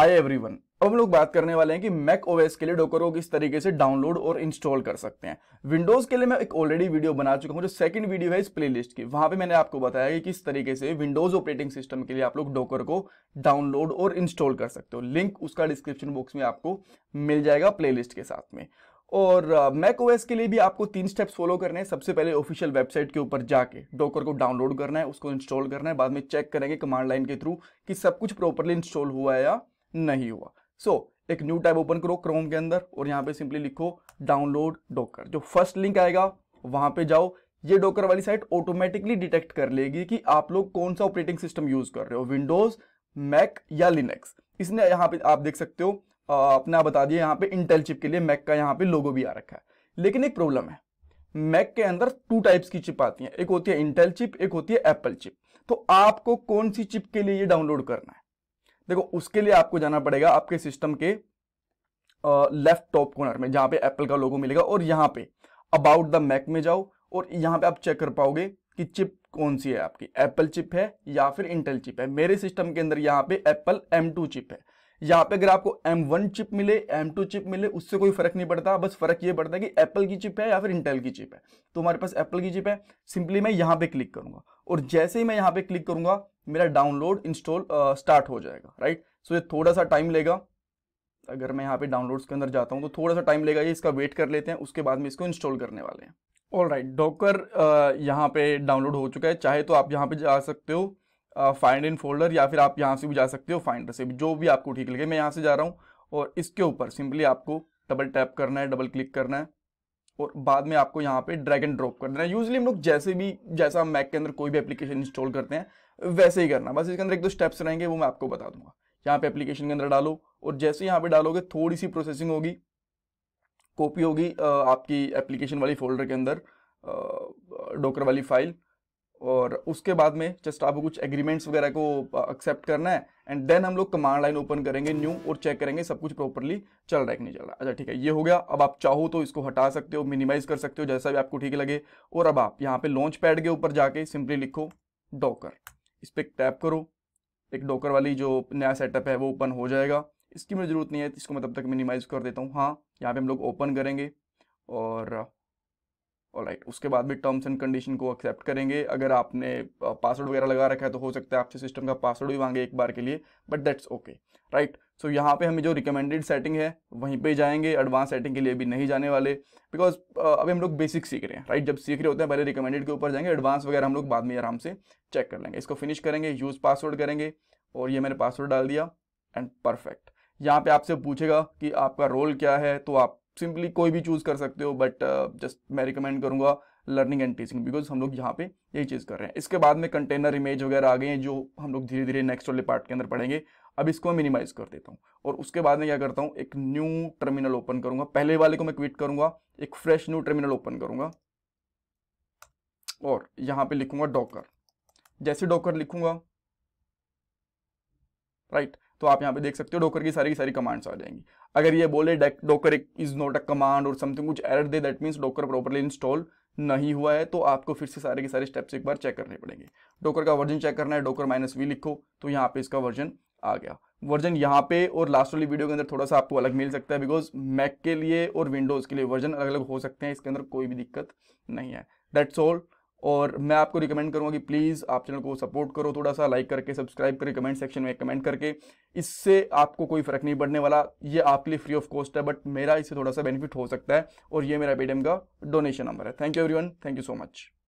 Hi everyone अब हम लोग बात करने वाले हैं कि मैक ओएस के लिए डोकरो किस तरीके से डाउनलोड और इंस्टॉल कर सकते हैं विंडोज के लिए मैं एक ऑलरेडी वीडियो बना चुका हूं जो सेकंड वीडियो है इस प्लेलिस्ट की वहां पे मैंने आपको बताया कि किस तरीके से विंडोज ऑपरेटिंग सिस्टम के लिए आप लोग डोकर को डाउनलोड और इंस्टॉल कर सकते हो लिंक उसका डिस्क्रिप्शन बॉक्स में आपको मिल जाएगा प्ले के साथ में और मैक uh, ओएस के लिए भी आपको तीन स्टेप्स फॉलो करने हैं सबसे पहले ऑफिशियल वेबसाइट के ऊपर जाके डोकर को डाउनलोड करना है उसको इंस्टॉल करना है बाद में चेक करेंगे कमांड लाइन के थ्रू कि सब कुछ प्रॉपरली इंस्टॉल हुआ है या नहीं हुआ सो so, एक न्यू टैब ओपन करो क्रोम के अंदर और यहां पे सिंपली लिखो डाउनलोड डॉकर जो फर्स्ट लिंक आएगा वहां पे जाओ ये डॉकर वाली साइट ऑटोमेटिकली डिटेक्ट कर लेगी कि आप लोग कौन सा ऑपरेटिंग सिस्टम यूज कर रहे हो विंडोज मैक या लिनक्स इसने यहाँ पे आप देख सकते हो अपना बता दिया यहां पे इंटेल चिप के लिए मैक का यहाँ पे लोगो भी आ रखा है लेकिन एक प्रॉब्लम है मैक के अंदर टू टाइप्स की चिप आती है एक होती है इंटेल चिप एक होती है एप्पल चिप तो आपको कौन सी चिप के लिए ये डाउनलोड करना है देखो उसके लिए आपको जाना पड़ेगा आपके सिस्टम के लेफ्ट टॉप कॉर्नर में जहां पे एप्पल का लोगो मिलेगा और यहाँ पे अबाउट द मैक में जाओ और यहाँ पे आप चेक कर पाओगे कि चिप कौन सी है आपकी एप्पल चिप है या फिर इंटेल चिप है मेरे सिस्टम के अंदर यहाँ पे एप्पल टू चिप है यहाँ पे अगर आपको M1 चिप मिले M2 चिप मिले उससे कोई फर्क नहीं पड़ता बस फर्क ये पड़ता है कि एप्पल की चिप है या फिर इंटेल की चिप है तो हमारे पास एप्पल की चिप है सिंपली मैं यहाँ पे क्लिक करूंगा और जैसे ही मैं यहाँ पे क्लिक करूंगा मेरा डाउनलोड इंस्टॉल स्टार्ट हो जाएगा राइट सो ये थोड़ा सा टाइम लेगा अगर मैं यहाँ पे डाउनलोड्स के अंदर जाता हूँ तो थोड़ा सा टाइम लेगा ये इसका वेट कर लेते हैं उसके बाद में इसको इंस्टॉल करने वाले हैं ऑल राइट डॉकर यहाँ पे डाउनलोड हो चुका है चाहे तो आप यहाँ पे जा सकते हो फाइंड इन फोल्डर या फिर आप यहाँ से भी जा सकते हो फाइंडर से भी जो भी आपको ठीक लगे मैं यहाँ से जा रहा हूँ और इसके ऊपर सिंपली आपको डबल टैप करना है डबल क्लिक करना है और बाद में आपको यहाँ पे ड्रैग एंड ड्रॉप कर देना है यूजली हम लोग जैसे भी जैसा हम मैक के अंदर कोई भी एप्लीकेशन इंस्टॉल करते हैं वैसे ही करना बस इसके अंदर एक दो स्टेप्स रहेंगे वो मैं आपको बता दूंगा यहाँ पे एप्लीकेशन के अंदर डालो और जैसे यहाँ पे डालोगे थोड़ी सी प्रोसेसिंग होगी कॉपी होगी आपकी एप्लीकेशन वाली फोल्डर के अंदर डोकर वाली फाइल और उसके बाद में जस्ट आपको कुछ एग्रीमेंट्स वगैरह को एक्सेप्ट करना है एंड देन हम लोग कमांड लाइन ओपन करेंगे न्यू और चेक करेंगे सब कुछ प्रॉपरली चल रहा है कि नहीं चल रहा अच्छा ठीक है ये हो गया अब आप चाहो तो इसको हटा सकते हो मिनिमाइज कर सकते हो जैसा भी आपको ठीक लगे और अब आप यहाँ पे लॉन्च पैड के ऊपर जाके सिंपली लिखो डॉकर इस पर टैप करो एक डॉकर वाली जो नया सेटअप है वो ओपन हो जाएगा इसकी मुझे ज़रूरत नहीं है इसको मैं तब तक मिनिमाइज कर देता हूँ हाँ यहाँ पे हम लोग ओपन करेंगे और और राइट उसके बाद भी टर्म्स एंड कंडीशन को एक्सेप्ट करेंगे अगर आपने पासवर्ड वगैरह लगा रखा है तो हो सकता है आपसे सिस्टम का पासवर्ड भी मांगे एक बार के लिए but that's okay right so यहाँ पे हमें जो रिकमेंडेड सेटिंग है वहीं पे जाएंगे एडवांस सेटिंग के लिए भी नहीं जाने वाले बिकॉज uh, अभी हम लोग बेसिक सीख रहे हैं राइट जब सीख रहे होते हैं पहले रिकमेंडेड के ऊपर जाएंगे एडवांस वगैरह हम लोग बाद में आराम से चेक कर लेंगे इसको फिनिश करेंगे यूज़ पासवर्ड करेंगे और ये मैंने पासवर्ड डाल दिया एंड परफेक्ट यहाँ पे आपसे पूछेगा कि आपका रोल क्या है तो आप सिंपली कोई भी चूज़ कर सकते हो बट जस्ट uh, मैं रिकमेंड करूंगा लर्निंग एंड टीचिंग बिकॉज हम लोग यहाँ पे यही चीज़ कर रहे हैं इसके बाद में कंटेनर इमेज वगैरह आ गए हैं जो हम लोग धीरे धीरे नेक्स्ट वाले पार्ट के अंदर पढ़ेंगे अब इसको मिनिमाइज कर देता हूँ और उसके बाद में क्या करता हूँ एक न्यू टर्मिनल ओपन करूंगा पहले वाले को मैं क्विट करूंगा एक फ्रेश न्यू टर्मिनल ओपन करूंगा और यहाँ पे लिखूंगा डॉकर जैसे डॉकर लिखूंगा राइट right. तो आप यहाँ पे देख सकते हो डॉकर की सारी की सारी कमांड्स आ जाएंगी अगर ये बोले Docker is not a command और समथिंग कुछ एरर दे that means Docker properly install नहीं हुआ है तो आपको फिर से सारे के सारे स्टेप्स एक बार चेक करने पड़ेंगे डॉकर का वर्जन चेक करना है डॉकर माइनस वी लिखो तो यहाँ पे इसका वर्जन आ गया वर्जन यहाँ पे और लास्ट वाली वीडियो के अंदर थोड़ा सा आपको अलग मिल सकता है बिकॉज मैक के लिए और विंडोज़ के लिए वर्जन अलग अलग हो सकते हैं इसके अंदर कोई भी दिक्कत नहीं है डेट्स ऑल और मैं आपको रिकमेंड करूँगा कि प्लीज़ आप चैनल को सपोर्ट करो थोड़ा सा लाइक करके सब्सक्राइब करके कमेंट सेक्शन में कमेंट करके इससे आपको कोई फ़र्क नहीं पड़ने वाला ये आपके लिए फ्री ऑफ कॉस्ट है बट मेरा इससे थोड़ा सा बेनिफिट हो सकता है और ये मेरा पेटीएम का डोनेशन नंबर है thank you everyone thank you so much